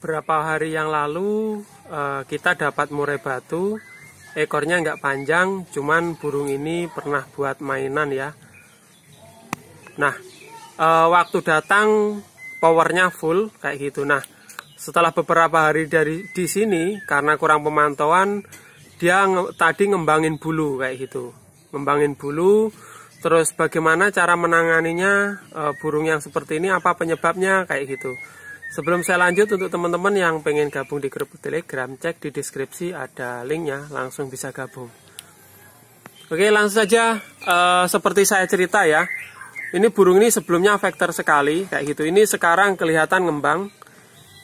berapa hari yang lalu eh, kita dapat murai batu ekornya nggak panjang cuman burung ini pernah buat mainan ya nah eh, waktu datang powernya full kayak gitu nah setelah beberapa hari dari di sini karena kurang pemantauan dia tadi ngembangin bulu kayak gitu ngembangin bulu terus bagaimana cara menanganinya eh, burung yang seperti ini apa penyebabnya kayak gitu Sebelum saya lanjut untuk teman-teman yang pengen gabung di grup Telegram, cek di deskripsi ada linknya, langsung bisa gabung. Oke, langsung saja uh, seperti saya cerita ya. Ini burung ini sebelumnya vektor sekali kayak gitu. Ini sekarang kelihatan ngembang.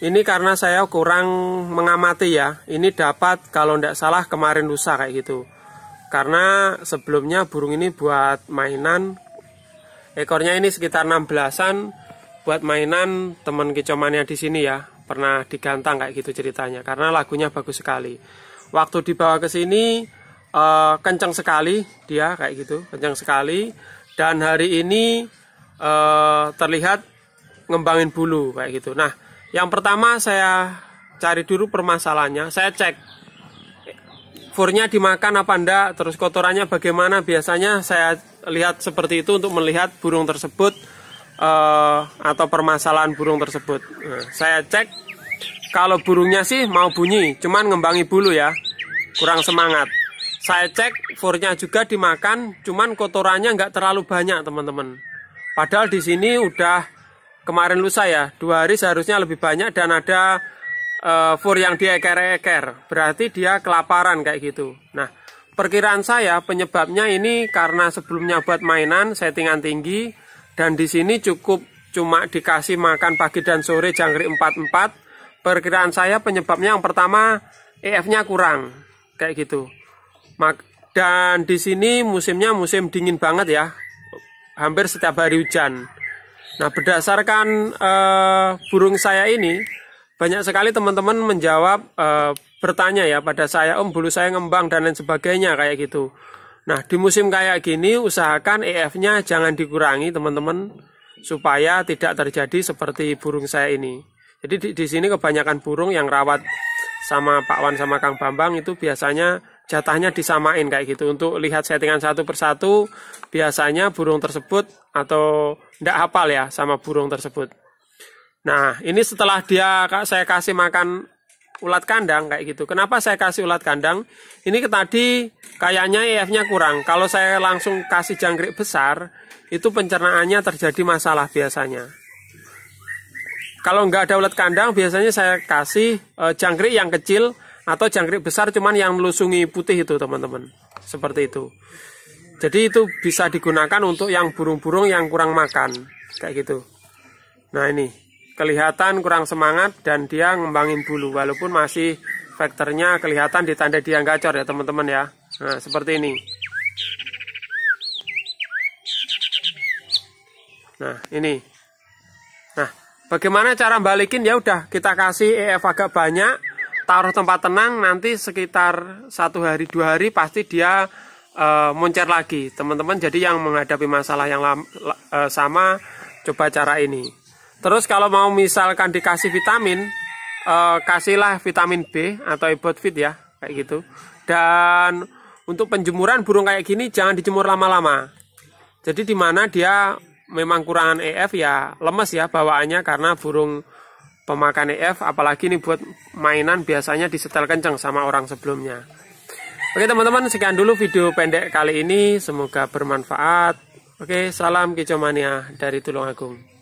Ini karena saya kurang mengamati ya. Ini dapat kalau tidak salah kemarin lusa kayak gitu. Karena sebelumnya burung ini buat mainan. Ekornya ini sekitar 16-an buat mainan teman kecomannya di sini ya pernah digantang kayak gitu ceritanya karena lagunya bagus sekali waktu dibawa ke sini uh, eh, kencang sekali dia kayak gitu kencang sekali dan hari ini uh, terlihat ngembangin bulu kayak gitu nah yang pertama saya cari dulu permasalahannya saya cek furnya dimakan apa enggak terus kotorannya bagaimana biasanya saya lihat seperti itu untuk melihat burung tersebut uh, atau permasalahan burung tersebut. Nah, saya cek kalau burungnya sih mau bunyi, cuman ngembangi bulu ya, kurang semangat. Saya cek furnya juga dimakan, cuman kotorannya nggak terlalu banyak teman-teman. Padahal di sini udah kemarin lusa ya, dua hari seharusnya lebih banyak dan ada uh, fur yang dieker-eker, berarti dia kelaparan kayak gitu. Nah, perkiraan saya penyebabnya ini karena sebelumnya buat mainan settingan tinggi, dan di sini cukup cuma dikasih makan pagi dan sore jangkrik 44. Perkiraan saya penyebabnya yang pertama EF-nya kurang. Kayak gitu. Dan di sini musimnya musim dingin banget ya. Hampir setiap hari hujan. Nah, berdasarkan uh, burung saya ini, banyak sekali teman-teman menjawab uh, bertanya ya pada saya, "Om, bulu saya ngembang dan lain sebagainya," kayak gitu. Nah, di musim kayak gini usahakan EF-nya jangan dikurangi, teman-teman, supaya tidak terjadi seperti burung saya ini. Jadi di, di sini kebanyakan burung yang rawat sama Pak Wan sama Kang Bambang itu biasanya jatahnya disamain kayak gitu untuk lihat settingan satu persatu biasanya burung tersebut atau tidak hafal ya sama burung tersebut. Nah, ini setelah dia saya kasih makan ulat kandang kayak gitu. Kenapa saya kasih ulat kandang? Ini tadi kayaknya EF-nya kurang. Kalau saya langsung kasih jangkrik besar, itu pencernaannya terjadi masalah biasanya. Kalau nggak ada ulat kandang, biasanya saya kasih e, jangkrik yang kecil atau jangkrik besar cuman yang melusungi putih itu, teman-teman. Seperti itu. Jadi itu bisa digunakan untuk yang burung-burung yang kurang makan, kayak gitu. Nah, ini kelihatan kurang semangat dan dia ngembangin bulu walaupun masih faktornya kelihatan ditanda dia gacor ya teman-teman ya nah seperti ini nah ini nah bagaimana cara balikin ya udah kita kasih EF agak banyak taruh tempat tenang nanti sekitar satu hari dua hari pasti dia uh, eh, muncar lagi teman-teman jadi yang menghadapi masalah yang uh, sama coba cara ini Terus kalau mau misalkan dikasih vitamin, eh, kasihlah vitamin B atau ibotfit ya, kayak gitu. Dan untuk penjemuran burung kayak gini jangan dijemur lama-lama. Jadi di mana dia memang kurangan EF ya lemes ya bawaannya karena burung pemakan EF apalagi ini buat mainan biasanya disetel kenceng sama orang sebelumnya. Oke teman-teman sekian dulu video pendek kali ini semoga bermanfaat. Oke salam kicomania dari Tulungagung.